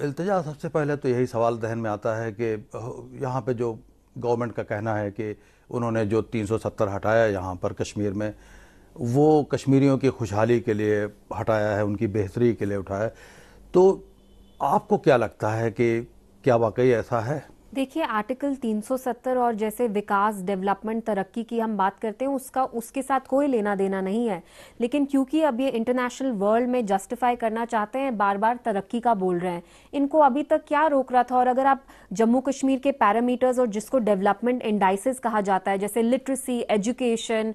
अल्तजा सबसे पहले तो यही सवाल दहन में आता है कि यहाँ पे जो गवर्नमेंट का कहना है कि उन्होंने जो 370 हटाया यहाँ पर कश्मीर में वो कश्मीरियों की खुशहाली के लिए हटाया है उनकी बेहतरी के लिए उठाया तो आपको क्या लगता है कि क्या वाकई ऐसा है देखिए आर्टिकल 370 और जैसे विकास डेवलपमेंट तरक्की की हम बात करते हैं उसका उसके साथ कोई लेना देना नहीं है लेकिन क्योंकि अब ये इंटरनेशनल वर्ल्ड में जस्टिफाई करना चाहते हैं बार बार तरक्की का बोल रहे हैं इनको अभी तक क्या रोक रहा था और अगर आप जम्मू कश्मीर के पैरामीटर्स और जिसको डेवलपमेंट इंडाइसिस कहा जाता है जैसे लिटरेसी एजुकेशन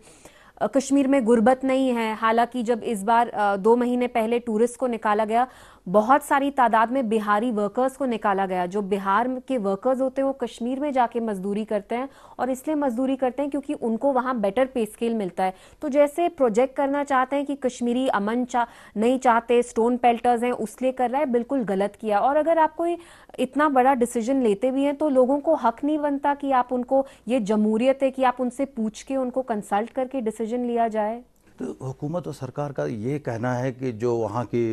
कश्मीर में गुर्बत नहीं है हालांकि जब इस बार दो महीने पहले टूरिस्ट को निकाला गया बहुत सारी तादाद में बिहारी वर्कर्स को निकाला गया जो बिहार के वर्कर्स होते हैं वो कश्मीर में जाके मजदूरी करते हैं और इसलिए मजदूरी करते हैं क्योंकि उनको वहाँ बेटर पे स्केल मिलता है तो जैसे प्रोजेक्ट करना चाहते हैं कि कश्मीरी अमन चा नहीं चाहते स्टोन पेल्टर्स हैं उसलिए कर रहा है बिल्कुल गलत किया और अगर आप कोई इतना बड़ा डिसीजन लेते भी हैं तो लोगों को हक नहीं बनता कि आप उनको ये जमहूरियत है कि आप उनसे पूछ के उनको कंसल्ट करके डिसीजन लिया जाए तो हुकूमत और सरकार का ये कहना है कि जो वहाँ की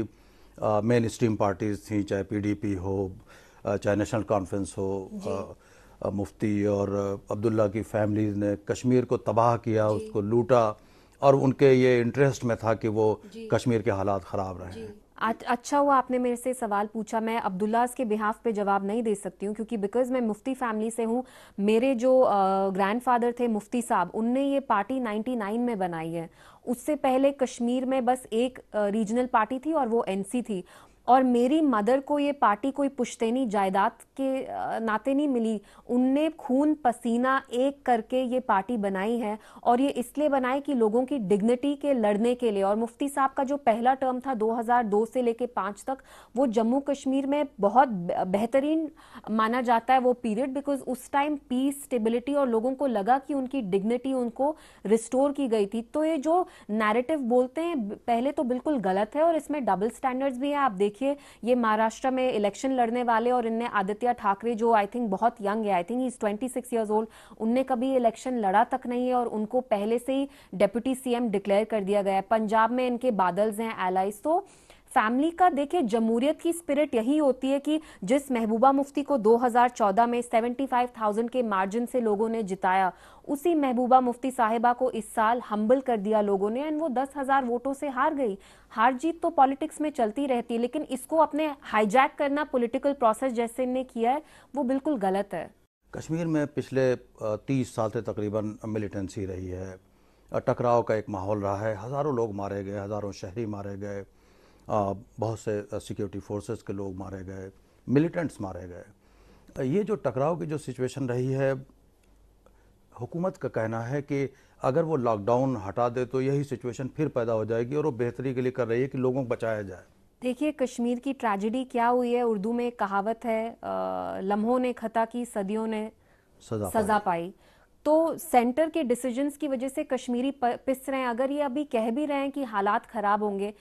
मेन स्ट्रीम पार्टीज़ थी चाहे पीडीपी हो चाहे नेशनल कॉन्फ्रेंस हो आ, मुफ्ती और अब्दुल्ला की फैमिली ने कश्मीर को तबाह किया उसको लूटा और उनके ये इंटरेस्ट में था कि वो कश्मीर के हालात ख़राब रहे अच्छा हुआ आपने मेरे से सवाल पूछा मैं अब्दुल्लास के बिहाफ पे जवाब नहीं दे सकती हूँ क्योंकि बिकॉज मैं मुफ्ती फैमिली से हूँ मेरे जो ग्रैंडफादर थे मुफ्ती साहब उनने ये पार्टी 99 में बनाई है उससे पहले कश्मीर में बस एक रीजनल पार्टी थी और वो एनसी थी और मेरी मदर को ये पार्टी कोई पुश्तैनी जायदाद के नाते नहीं मिली उनने खून पसीना एक करके ये पार्टी बनाई है और ये इसलिए बनाई कि लोगों की डिग्निटी के लड़ने के लिए और मुफ्ती साहब का जो पहला टर्म था 2002 से लेके पाँच तक वो जम्मू कश्मीर में बहुत बेहतरीन माना जाता है वो पीरियड बिकॉज उस टाइम पीस स्टेबिलिटी और लोगों को लगा कि उनकी डिग्निटी उनको रिस्टोर की गई थी तो ये जो नैरेटिव बोलते हैं पहले तो बिल्कुल गलत है और इसमें डबल स्टैंडर्ड्स भी है आप देखिए ये महाराष्ट्र में इलेक्शन लड़ने वाले और इनने आदित्य ठाकरे जो आई थिंक बहुत यंग है I think is twenty six years old उनने कभी इलेक्शन लड़ा तक नहीं है और उनको पहले से ही डेप्यूटी सीएम डिक्लेयर कर दिया गया है पंजाब में इनके बादल्स हैं एलाइज तो फैमिली का देखिए जमहूरियत की स्पिरिट यही होती है कि जिस महबूबा मुफ्ती को 2014 में 75,000 के मार्जिन से लोगों ने जिताया उसी महबूबा मुफ्ती साहिबा को इस साल हम्बल कर दिया लोगों ने एंड वो दस हजार वोटों से हार गई हार जीत तो पॉलिटिक्स में चलती रहती है लेकिन इसको अपने हाईजैक करना पॉलिटिकल प्रोसेस जैसे इनने किया है वो बिल्कुल गलत है कश्मीर में पिछले तीस साल से तकरीबन मिलिटेंसी रही है टकराव का एक माहौल रहा है हज़ारों लोग मारे गए हज़ारों शहरी मारे गए बहुत से सिक्योरिटी फोर्सेस के लोग मारे गए मिलिटेंट्स मारे गए ये जो टकराव की जो सिचुएशन रही है हुकूमत का कहना है कि अगर वो लॉकडाउन हटा दे तो यही सिचुएशन फिर पैदा हो जाएगी और वो बेहतरी के लिए कर रही है कि लोगों को बचाया जाए देखिए कश्मीर की ट्रेजिडी क्या हुई है उर्दू में एक कहावत है आ, लम्हों ने खता की सदियों ने सजा, सजा पाई।, पाई तो सेंटर के डिसीजंस की वजह से कश्मीरी पिस रहे हैं अगर ये अभी कह भी रहे हैं कि हालात खराब होंगे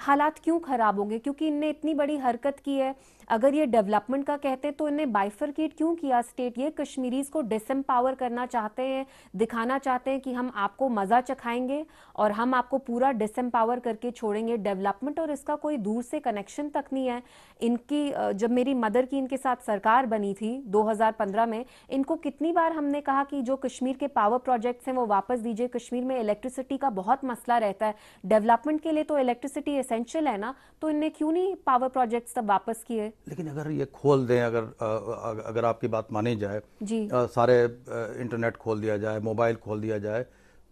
हालात क्यों खराब होंगे क्योंकि इनने इतनी बड़ी हरकत की है अगर ये डेवलपमेंट का कहते तो इन्हें बाइफरकेट क्यों किया स्टेट ये कश्मीरीज को डिसम्पावर करना चाहते हैं दिखाना चाहते हैं कि हम आपको मज़ा चखाएंगे और हम आपको पूरा डिसम्पावर करके छोड़ेंगे डेवलपमेंट और इसका कोई दूर से कनेक्शन तक नहीं है इनकी जब मेरी मदर की इनके साथ सरकार बनी थी 2015 में इनको कितनी बार हमने कहा कि जो कश्मीर के पावर प्रोजेक्ट्स हैं वो वापस दीजिए कश्मीर में इलेक्ट्रिसिटी का बहुत मसला रहता है डेवलपमेंट के लिए तो इलेक्ट्रिसिटी एसेंशियल है ना तो इनने क्यों नहीं पावर प्रोजेक्ट्स तब वापस किए लेकिन अगर ये खोल दें अगर अगर, आपकी बात मानी जाए जी सारे इंटरनेट खोल दिया जाए मोबाइल खोल दिया जाए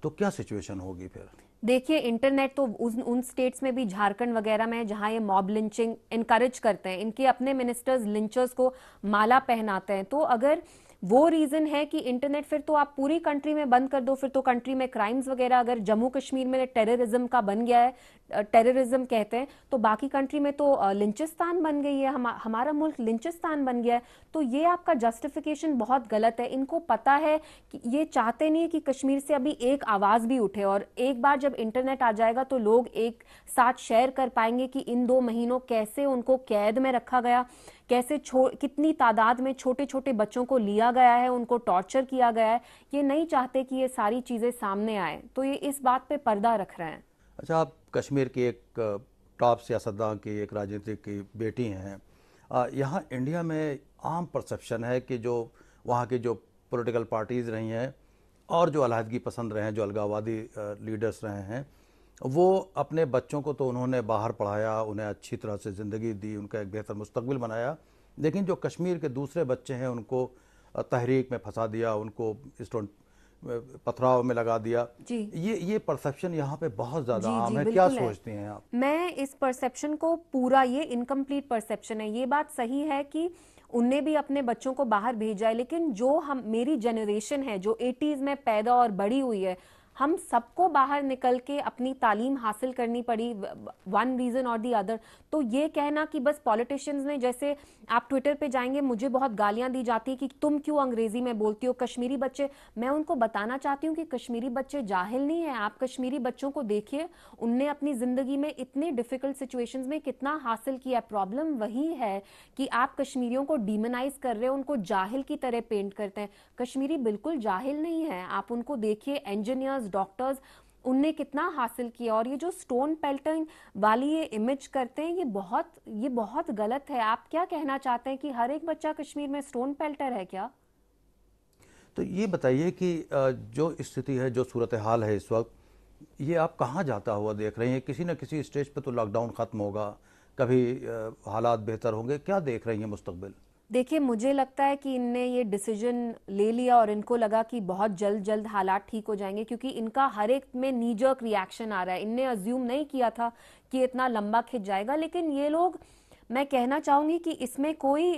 तो क्या सिचुएशन होगी फिर देखिए इंटरनेट तो उन, उन स्टेट्स में भी झारखंड वगैरह में जहां ये मॉब लिंचिंग इनकरेज करते हैं इनके अपने मिनिस्टर्स लिंचर्स को माला पहनाते हैं तो अगर वो रीजन है कि इंटरनेट फिर तो आप पूरी कंट्री में बंद कर दो फिर तो कंट्री में क्राइम्स वगैरह अगर जम्मू कश्मीर में टेररिज्म का बन गया है टेररिज्म कहते हैं तो बाकी कंट्री में तो लिंचिस्तान बन गई है हम, हमारा मुल्क लिंचिस्तान बन गया है तो ये आपका जस्टिफिकेशन बहुत गलत है इनको पता है कि ये चाहते नहीं है कि कश्मीर से अभी एक आवाज़ भी उठे और एक बार जब इंटरनेट आ जाएगा तो लोग एक साथ शेयर कर पाएंगे कि इन दो महीनों कैसे उनको कैद में रखा गया कैसे कितनी तादाद में छोटे छोटे बच्चों को लिया गया है उनको टॉर्चर किया गया है ये नहीं चाहते कि ये सारी चीज़ें सामने आए तो ये इस बात पर पर्दा रख रहे हैं अच्छा आप कश्मीर की एक टॉप सियासतदान की एक राजनीतिक की बेटी हैं यहाँ इंडिया में आम परसेप्शन है कि जो वहाँ की जो पॉलिटिकल पार्टीज़ रही हैं और जो अलहदगी पसंद रहे हैं जो अलगावादी लीडर्स रहे हैं वो अपने बच्चों को तो उन्होंने बाहर पढ़ाया उन्हें अच्छी तरह से ज़िंदगी दी उनका एक बेहतर मुस्तबिल बनाया लेकिन जो कश्मीर के दूसरे बच्चे हैं उनको तहरीक में फंसा दिया उनको स्टोन पथराव में लगा दिया जी ये ये परसेप्शन यहाँ पे बहुत ज्यादा आम है क्या सोचती हैं आप मैं इस परसेप्शन को पूरा ये इनकम्प्लीट परसेप्शन है ये बात सही है कि उनने भी अपने बच्चों को बाहर भेजा है लेकिन जो हम मेरी जनरेशन है जो एटीज़ में पैदा और बड़ी हुई है हम सबको बाहर निकल के अपनी तालीम हासिल करनी पड़ी वन रीज़न और दी अदर तो ये कहना कि बस पॉलिटिशियंस ने जैसे आप ट्विटर पे जाएंगे मुझे बहुत गालियां दी जाती है कि तुम क्यों अंग्रेज़ी में बोलती हो कश्मीरी बच्चे मैं उनको बताना चाहती हूँ कि कश्मीरी बच्चे जाहिल नहीं है आप कश्मीरी बच्चों को देखिए उनने अपनी ज़िंदगी में इतने डिफ़िकल्ट सिचुएशन में कितना हासिल किया प्रॉब्लम वही है कि आप कश्मीरियों को डिमोनाइज कर रहे हो उनको जाहिल की तरह पेंट करते हैं कश्मीरी बिल्कुल जाहिल नहीं है आप उनको देखिए इंजीनियर्स डॉक्टर्स उनने कितना हासिल किया और ये जो स्टोन पेल्टन वाली ये इमेज करते हैं ये बहुत ये बहुत गलत है आप क्या कहना चाहते हैं कि हर एक बच्चा कश्मीर में स्टोन पेल्टर है क्या तो ये बताइए कि जो स्थिति है जो सूरत हाल है इस वक्त ये आप कहाँ जाता हुआ देख रहे हैं किसी न किसी स्टेज पर तो लॉकडाउन ख़त्म होगा कभी हालात बेहतर होंगे क्या देख रही हैं मुस्तबिल देखिए मुझे लगता है कि इनने ये डिसीजन ले लिया और इनको लगा कि बहुत जल्द जल्द हालात ठीक हो जाएंगे क्योंकि इनका हर एक में नीजर्क रिएक्शन आ रहा है इनने अज्यूम नहीं किया था कि इतना लंबा खिंच जाएगा लेकिन ये लोग मैं कहना चाहूंगी कि इसमें कोई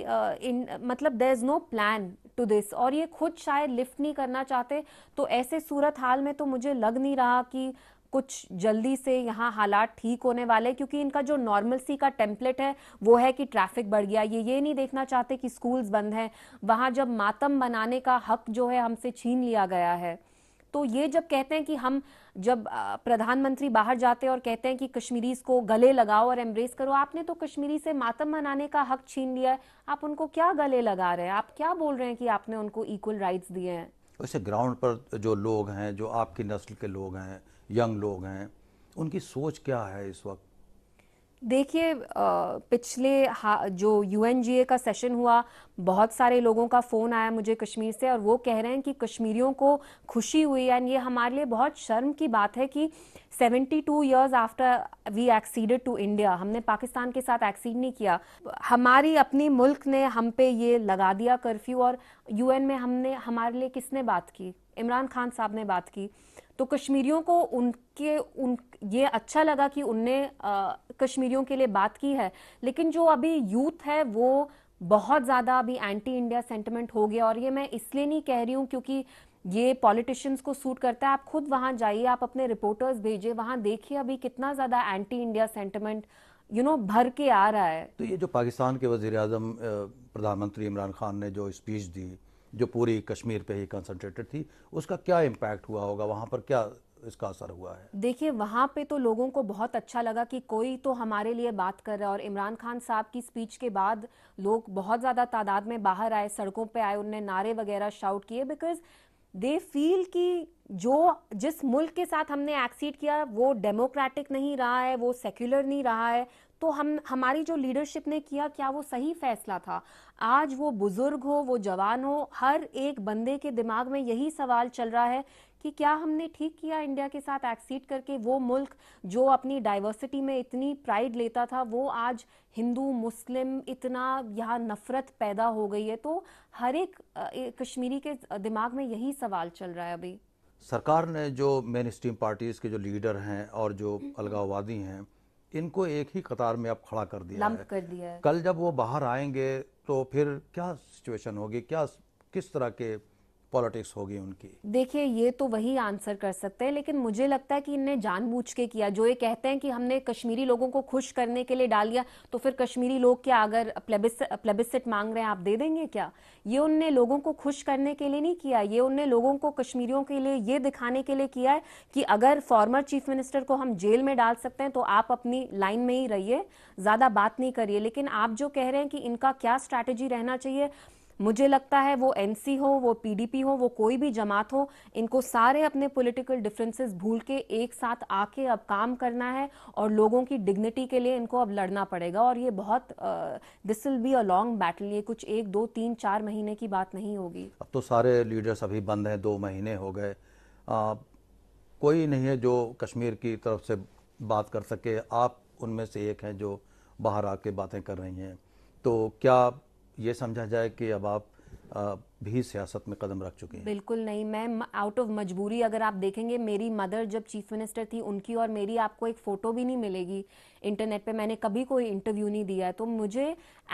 इन मतलब there is no plan to this और ये खुद शायद लिफ्ट नहीं करना चाहते तो ऐसे सूरत हाल में तो मुझे लग नहीं रहा कि कुछ जल्दी से यहाँ हालात ठीक होने वाले क्योंकि इनका जो नॉर्मल सी का टेम्पलेट है वो है कि ट्रैफिक बढ़ गया ये ये नहीं देखना चाहते कि स्कूल्स बंद हैं वहाँ जब मातम बनाने का हक जो है हमसे छीन लिया गया है तो ये जब कहते हैं कि हम जब प्रधानमंत्री बाहर जाते हैं और कहते हैं कि कश्मीरीज को गले लगाओ और एम्ब्रेस करो आपने तो कश्मीरी से मातम मनाने का हक छीन लिया है आप उनको क्या गले लगा रहे हैं आप क्या बोल रहे हैं कि आपने उनको इक्वल राइट्स दिए हैं वैसे तो ग्राउंड पर जो लोग हैं जो आपकी नस्ल के लोग हैं यंग लोग हैं उनकी सोच क्या है इस वक्त देखिए पिछले जो यूएनजीए का सेशन हुआ बहुत सारे लोगों का फ़ोन आया मुझे कश्मीर से और वो कह रहे हैं कि कश्मीरियों को खुशी हुई एंड ये हमारे लिए बहुत शर्म की बात है कि 72 two years after we acceded to India हमने पाकिस्तान के साथ एक्सीड नहीं किया हमारी अपनी मुल्क ने हम पे ये लगा दिया कर्फ्यू और यूएन में हमने हमारे लिए किसने बात की इमरान खान साहब ने बात की तो कश्मीरियों को उनके उन ये अच्छा लगा कि उनने कश्मीरियों के लिए बात की है लेकिन जो अभी यूथ है वो बहुत ज़्यादा अभी एंटी इंडिया सेंटिमेंट हो गया और ये मैं इसलिए नहीं कह रही हूँ क्योंकि ये पॉलिटिशियंस को सूट करता है आप खुद वहाँ जाइए आप अपने रिपोर्टर्स भेजिए वहाँ देखिए अभी कितना ज़्यादा anti India sentiment you know भर के आ रहा है तो ये जो पाकिस्तान के वजीर अजम प्रधानमंत्री इमरान खान ने जो स्पीच दी जो पूरी कश्मीर पे ही कंसंट्रेटेड थी उसका क्या इम्पैक्ट हुआ होगा वहाँ पर क्या इसका असर हुआ है देखिए वहाँ पे तो लोगों को बहुत अच्छा लगा कि कोई तो हमारे लिए बात कर रहा है और इमरान खान साहब की स्पीच के बाद लोग बहुत ज़्यादा तादाद में बाहर आए सड़कों पे आए उनने नारे वगैरह शाउट किए बिकॉज दे फील की जो जिस मुल्क के साथ हमने एक्सीड किया वो डेमोक्रेटिक नहीं रहा है वो सेक्युलर नहीं रहा है तो हम हमारी जो लीडरशिप ने किया क्या वो सही फैसला था आज वो बुजुर्ग हो वो जवान हो हर एक बंदे के दिमाग में यही सवाल चल रहा है कि क्या हमने ठीक किया इंडिया के साथ एक्सीड करके वो मुल्क जो अपनी डाइवर्सिटी में इतनी प्राइड लेता था वो आज हिंदू मुस्लिम इतना यहाँ नफरत पैदा हो गई है तो हर एक कश्मीरी के दिमाग में यही सवाल चल रहा है अभी सरकार ने जो मेन स्ट्रीम पार्टीज़ के जो लीडर हैं और जो अलगाववादी हैं इनको एक ही कतार में अब खड़ा कर दिया है कर दिया है कल जब वो बाहर आएंगे तो फिर क्या सिचुएशन होगी क्या किस तरह के पॉलिटिक्स होगी उनकी देखिए ये तो वही आंसर कर सकते हैं लेकिन मुझे लगता है कि इनने जानबूझ के किया जो ये कहते हैं कि हमने कश्मीरी लोगों को खुश करने के लिए डाल दिया तो फिर कश्मीरी लोग क्या अगर प्लेबिसिट मांग रहे हैं आप दे देंगे क्या ये उनने लोगों को खुश करने के लिए नहीं किया ये उनने लोगों को कश्मीरियों के लिए ये दिखाने के लिए किया है कि अगर फॉर्मर चीफ मिनिस्टर को हम जेल में डाल सकते हैं तो आप अपनी लाइन में ही रहिए ज़्यादा बात नहीं करिए लेकिन आप जो कह रहे हैं कि इनका क्या स्ट्रैटेजी रहना चाहिए मुझे लगता है वो एनसी हो वो पीडीपी हो वो कोई भी जमात हो इनको सारे अपने पॉलिटिकल डिफरेंसेस भूल के एक साथ आके अब काम करना है और लोगों की डिग्निटी के लिए इनको अब लड़ना पड़ेगा और ये बहुत this will be a long battle ये कुछ एक दो तीन चार महीने की बात नहीं होगी अब तो सारे लीडर्स अभी बंद हैं दो महीने हो गए आ, कोई नहीं है जो कश्मीर की तरफ से बात कर सके आप उनमें से एक हैं जो बाहर आके बातें कर रही हैं तो क्या ये समझा जाए कि अब आप भी सियासत में कदम रख चुके हैं बिल्कुल नहीं मैं आउट ऑफ मजबूरी अगर आप देखेंगे मेरी मदर जब चीफ मिनिस्टर थी उनकी और मेरी आपको एक फ़ोटो भी नहीं मिलेगी इंटरनेट पे मैंने कभी कोई इंटरव्यू नहीं दिया है तो मुझे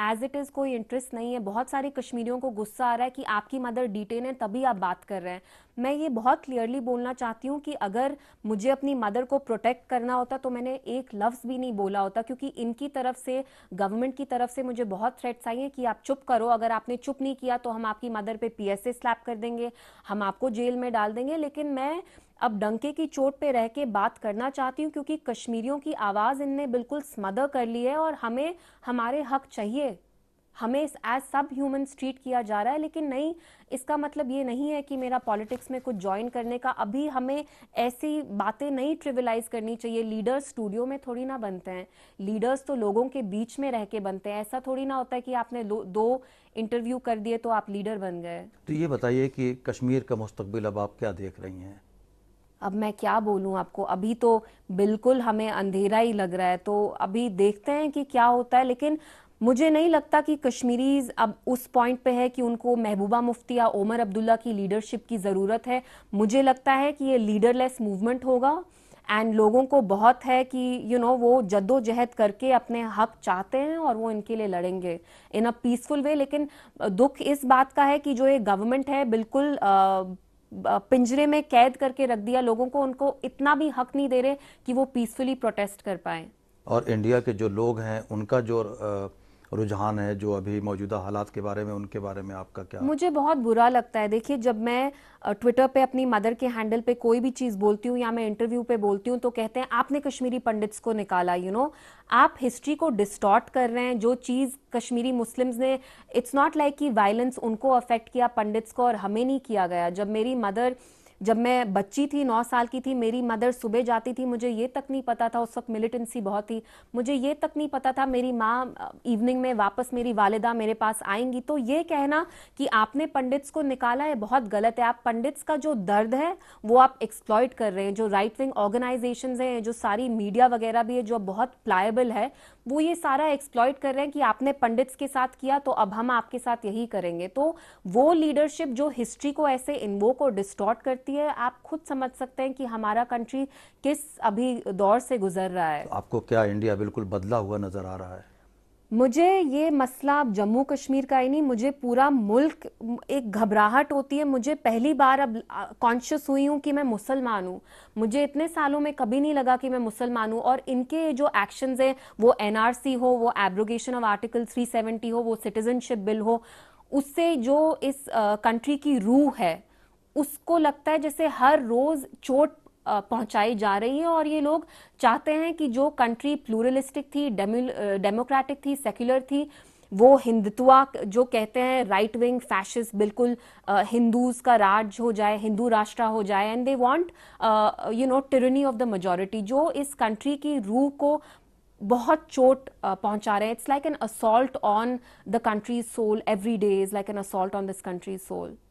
एज इट इज़ कोई इंटरेस्ट नहीं है बहुत सारे कश्मीरियों को गुस्सा आ रहा है कि आपकी मदर डिटेन है तभी आप बात कर रहे हैं मैं ये बहुत क्लियरली बोलना चाहती हूँ कि अगर मुझे अपनी मदर को प्रोटेक्ट करना होता तो मैंने एक लफ्ज़ भी नहीं बोला होता क्योंकि इनकी तरफ से गवर्नमेंट की तरफ से मुझे बहुत थ्रेट्स आई हैं कि आप चुप करो अगर आपने चुप नहीं किया तो हम आपकी मदर घर पे पीएसए स्लैप कर देंगे हम आपको जेल में डाल देंगे लेकिन मैं अब डंके की चोट पे रह के बात करना चाहती हूँ क्योंकि कश्मीरियों की आवाज़ इनने बिल्कुल स्मदर कर ली है और हमें हमारे हक चाहिए हमें एज सब ह्यूमन ट्रीट किया जा रहा है लेकिन नहीं इसका मतलब ये नहीं है कि मेरा पॉलिटिक्स में कुछ ज्वाइन करने का अभी हमें ऐसी बातें नहीं ट्रिवलाइज करनी चाहिए लीडर्स स्टूडियो में थोड़ी ना बनते हैं लीडर्स तो लोगों के बीच में रह के बनते हैं ऐसा थोड़ी ना होता है कि आपने दो इंटरव्यू कर दिए तो आप लीडर बन गए तो ये बताइए कि कश्मीर का मुस्तबिल अब आप क्या देख रही हैं अब मैं क्या बोलूं आपको अभी तो बिल्कुल हमें अंधेरा ही लग रहा है तो अभी देखते हैं कि क्या होता है लेकिन मुझे नहीं लगता कि कश्मीरीज अब उस पॉइंट पे है कि उनको महबूबा मुफ्ती या ओमर अब्दुल्ला की लीडरशिप की ज़रूरत है मुझे लगता है कि ये लीडरलेस मूवमेंट होगा एंड लोगों को बहुत है कि यू you नो know, वो जद्दोजहद करके अपने हक चाहते हैं और वो इनके लिए लड़ेंगे इन अ पीसफुल वे लेकिन दुख इस बात का है कि जो ये गवर्नमेंट है बिल्कुल आ, पिंजरे में कैद करके रख दिया लोगों को उनको इतना भी हक नहीं दे रहे कि वो पीसफुली प्रोटेस्ट कर पाए और इंडिया के जो लोग हैं उनका जो आ, रुझान है जो अभी मौजूदा हालात के बारे में उनके बारे में आपका क्या मुझे बहुत बुरा लगता है देखिए जब मैं ट्विटर पे अपनी मदर के हैंडल पे कोई भी चीज़ बोलती हूँ या मैं इंटरव्यू पे बोलती हूँ तो कहते हैं आपने कश्मीरी पंडित्स को निकाला यू you नो know? आप हिस्ट्री को डिस्टॉर्ट कर रहे हैं जो चीज़ कश्मीरी मुस्लिम्स ने इट्स नॉट लाइक कि वायलेंस उनको अफेक्ट किया पंडित्स को और हमें नहीं किया गया जब मेरी मदर जब मैं बच्ची थी नौ साल की थी मेरी मदर सुबह जाती थी मुझे ये तक नहीं पता था उस वक्त मिलिटेंसी बहुत थी मुझे ये तक नहीं पता था मेरी माँ इवनिंग में वापस मेरी वालदा मेरे पास आएंगी तो ये कहना कि आपने पंडित्स को निकाला है बहुत गलत है आप पंडित्स का जो दर्द है वो आप एक्सप्लॉयट कर रहे हैं जो राइट विंग ऑर्गेनाइजेशन हैं जो सारी मीडिया वगैरह भी है जो बहुत प्लायबल है वो ये सारा एक्सप्लॉयट कर रहे हैं कि आपने पंडित्स के साथ किया तो अब हम आपके साथ यही करेंगे तो वो लीडरशिप जो हिस्ट्री को ऐसे इन्वोक और डिस्टॉर्ट करती सकती है आप खुद समझ सकते हैं कि हमारा कंट्री किस अभी दौर से गुजर रहा है तो आपको क्या इंडिया बिल्कुल बदला हुआ नजर आ रहा है मुझे ये मसला जम्मू कश्मीर का ही नहीं मुझे पूरा मुल्क एक घबराहट होती है मुझे पहली बार अब कॉन्शियस हुई हूँ कि मैं मुसलमान हूँ मुझे इतने सालों में कभी नहीं लगा कि मैं मुसलमान हूँ और इनके जो एक्शंस हैं वो एनआरसी हो वो एब्रोगेशन ऑफ आर्टिकल 370 हो वो सिटीजनशिप बिल हो उससे जो इस कंट्री की रूह है उसको लगता है जैसे हर रोज चोट पहुंचाई जा रही है और ये लोग चाहते हैं कि जो कंट्री प्लूरलिस्टिक थी डेमोक्रेटिक थी सेक्युलर थी वो हिंदुत्वा जो कहते हैं राइट विंग फैशिस्ट बिल्कुल हिंदूज का राज हो जाए हिंदू राष्ट्र हो जाए and they want you know tyranny of the majority जो इस कंट्री की रूह को बहुत चोट पहुंचा रहे हैं it's like an assault on the country's soul every day is like an assault on this country's soul